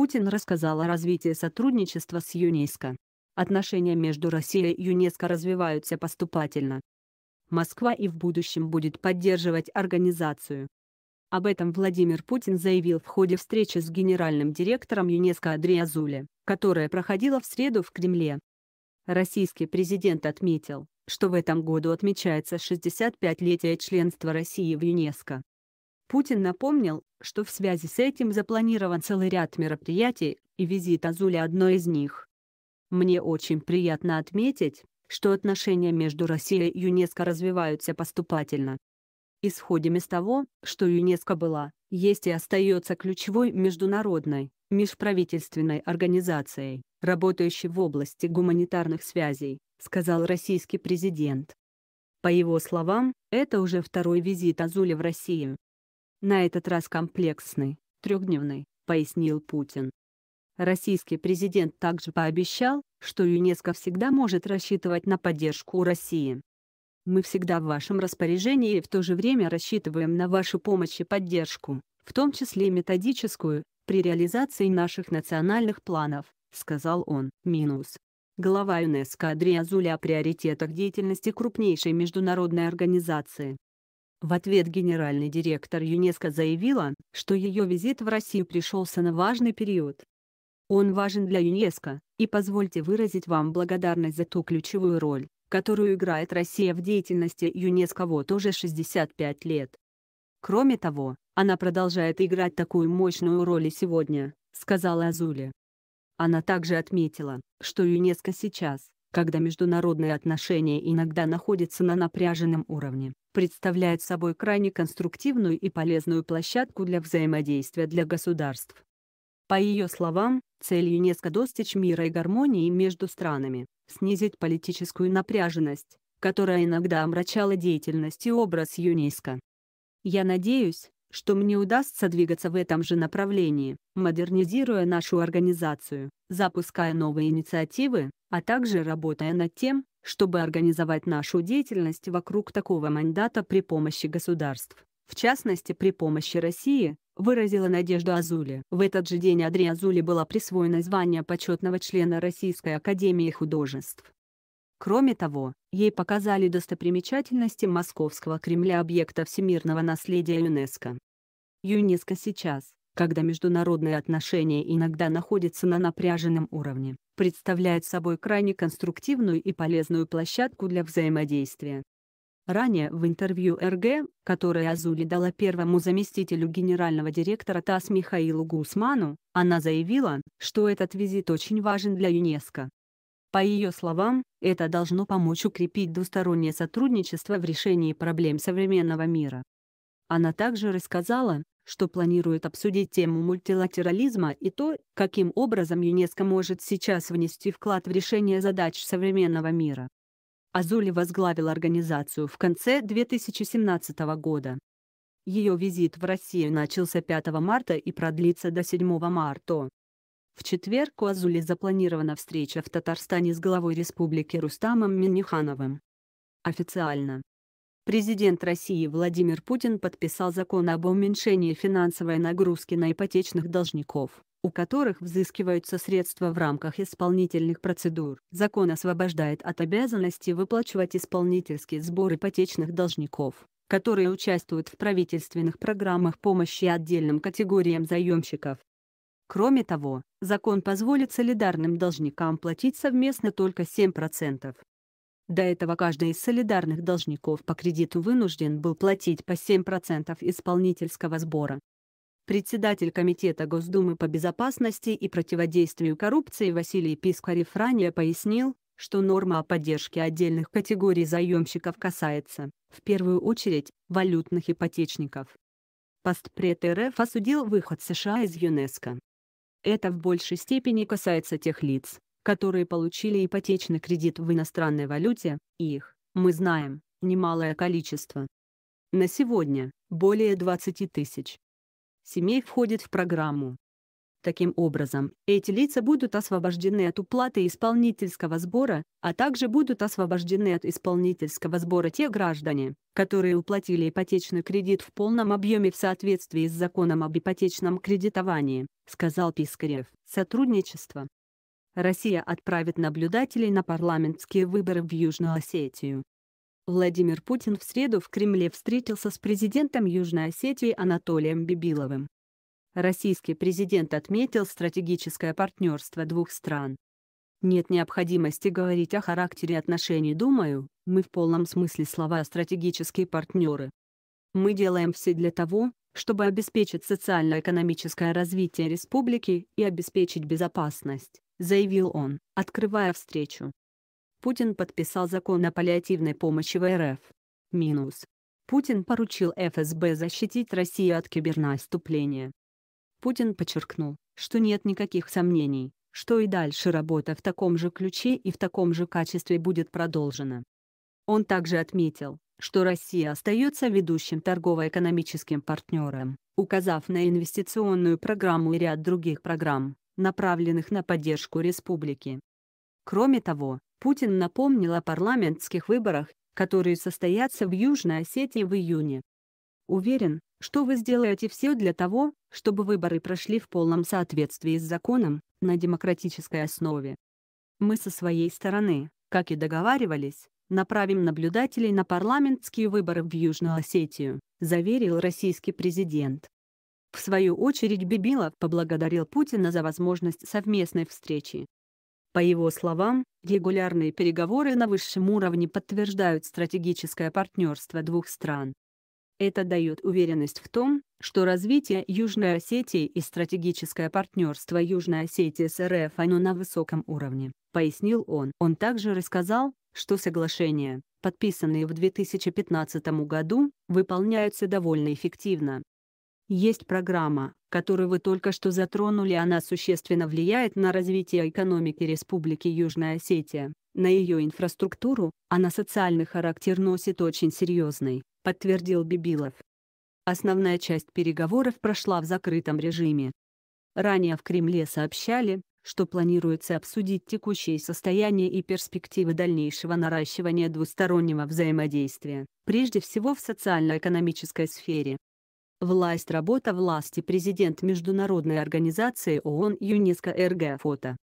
Путин рассказал о развитии сотрудничества с ЮНЕСКО. Отношения между Россией и ЮНЕСКО развиваются поступательно. Москва и в будущем будет поддерживать организацию. Об этом Владимир Путин заявил в ходе встречи с генеральным директором ЮНЕСКО Андреа Зуле, которая проходила в среду в Кремле. Российский президент отметил, что в этом году отмечается 65-летие членства России в ЮНЕСКО. Путин напомнил, что в связи с этим запланирован целый ряд мероприятий, и визит Азуля одно из них. Мне очень приятно отметить, что отношения между Россией и ЮНЕСКО развиваются поступательно. Исходим из того, что ЮНЕСКО была, есть и остается ключевой международной, межправительственной организацией, работающей в области гуманитарных связей, сказал российский президент. По его словам, это уже второй визит Азуля в Россию, на этот раз комплексный, трехдневный, пояснил Путин. Российский президент также пообещал, что ЮНЕСКО всегда может рассчитывать на поддержку России. Мы всегда в вашем распоряжении и в то же время рассчитываем на вашу помощь и поддержку, в том числе методическую, при реализации наших национальных планов, сказал он. Минус. Глава ЮНЕСКО Адриазуля о приоритетах деятельности крупнейшей международной организации. В ответ генеральный директор ЮНЕСКО заявила, что ее визит в Россию пришелся на важный период. Он важен для ЮНЕСКО, и позвольте выразить вам благодарность за ту ключевую роль, которую играет Россия в деятельности ЮНЕСКО вот уже 65 лет. Кроме того, она продолжает играть такую мощную роль и сегодня, сказала Азули. Она также отметила, что ЮНЕСКО сейчас, когда международные отношения иногда находятся на напряженном уровне, представляет собой крайне конструктивную и полезную площадку для взаимодействия для государств. По ее словам, целью ЮНЕСКО достичь мира и гармонии между странами, снизить политическую напряженность, которая иногда омрачала деятельность и образ ЮНЕСКО. Я надеюсь, что мне удастся двигаться в этом же направлении, модернизируя нашу организацию, запуская новые инициативы, а также работая над тем, чтобы организовать нашу деятельность вокруг такого мандата при помощи государств, в частности при помощи России, выразила надежду Азули. В этот же день Адри Азули было присвоено звание почетного члена Российской Академии Художеств. Кроме того, ей показали достопримечательности Московского Кремля объекта всемирного наследия ЮНЕСКО. ЮНЕСКО сейчас, когда международные отношения иногда находятся на напряженном уровне, представляет собой крайне конструктивную и полезную площадку для взаимодействия. Ранее в интервью РГ, которое Азули дала первому заместителю генерального директора ТАСС Михаилу Гусману, она заявила, что этот визит очень важен для ЮНЕСКО. По ее словам, это должно помочь укрепить двустороннее сотрудничество в решении проблем современного мира. Она также рассказала, что планирует обсудить тему мультилатерализма и то, каким образом ЮНЕСКО может сейчас внести вклад в решение задач современного мира. Азули возглавил организацию в конце 2017 года. Ее визит в Россию начался 5 марта и продлится до 7 марта. В четверг у Азули запланирована встреча в Татарстане с главой республики Рустамом Миннихановым. Официально Президент России Владимир Путин подписал закон об уменьшении финансовой нагрузки на ипотечных должников, у которых взыскиваются средства в рамках исполнительных процедур. Закон освобождает от обязанности выплачивать исполнительский сбор ипотечных должников, которые участвуют в правительственных программах помощи отдельным категориям заемщиков. Кроме того, закон позволит солидарным должникам платить совместно только 7% до этого каждый из солидарных должников по кредиту вынужден был платить по 7% исполнительского сбора. Председатель Комитета Госдумы по безопасности и противодействию коррупции Василий Пискарев ранее пояснил, что норма о поддержке отдельных категорий заемщиков касается, в первую очередь, валютных ипотечников. Постпред РФ осудил выход США из ЮНЕСКО. Это в большей степени касается тех лиц, которые получили ипотечный кредит в иностранной валюте, их, мы знаем, немалое количество. На сегодня – более 20 тысяч. Семей входит в программу. Таким образом, эти лица будут освобождены от уплаты исполнительского сбора, а также будут освобождены от исполнительского сбора те граждане, которые уплатили ипотечный кредит в полном объеме в соответствии с законом об ипотечном кредитовании, сказал Пискарев. Сотрудничество Россия отправит наблюдателей на парламентские выборы в Южную Осетию. Владимир Путин в среду в Кремле встретился с президентом Южной Осетии Анатолием Бибиловым. Российский президент отметил стратегическое партнерство двух стран. Нет необходимости говорить о характере отношений, думаю, мы в полном смысле слова «стратегические партнеры». Мы делаем все для того, чтобы обеспечить социально-экономическое развитие республики и обеспечить безопасность заявил он, открывая встречу. Путин подписал закон о паллиативной помощи в РФ. Минус. Путин поручил ФСБ защитить Россию от кибернаступления. Путин подчеркнул, что нет никаких сомнений, что и дальше работа в таком же ключе и в таком же качестве будет продолжена. Он также отметил, что Россия остается ведущим торгово-экономическим партнером, указав на инвестиционную программу и ряд других программ, направленных на поддержку республики. Кроме того, Путин напомнил о парламентских выборах, которые состоятся в Южной Осетии в июне. Уверен, что вы сделаете все для того, чтобы выборы прошли в полном соответствии с законом, на демократической основе. Мы со своей стороны, как и договаривались, направим наблюдателей на парламентские выборы в Южную Осетию, заверил российский президент. В свою очередь Бибилов поблагодарил Путина за возможность совместной встречи. По его словам, регулярные переговоры на высшем уровне подтверждают стратегическое партнерство двух стран. Это дает уверенность в том, что развитие Южной Осетии и стратегическое партнерство Южной Осетии с РФ оно на высоком уровне, пояснил он. Он также рассказал, что соглашения, подписанные в 2015 году, выполняются довольно эффективно, есть программа, которую вы только что затронули, она существенно влияет на развитие экономики Республики Южная Осетия, на ее инфраструктуру, а на социальный характер носит очень серьезный, подтвердил Бибилов. Основная часть переговоров прошла в закрытом режиме. Ранее в Кремле сообщали, что планируется обсудить текущее состояние и перспективы дальнейшего наращивания двустороннего взаимодействия, прежде всего в социально-экономической сфере. Власть работа власти президент Международной организации ООН ЮНЕСКО РГ фото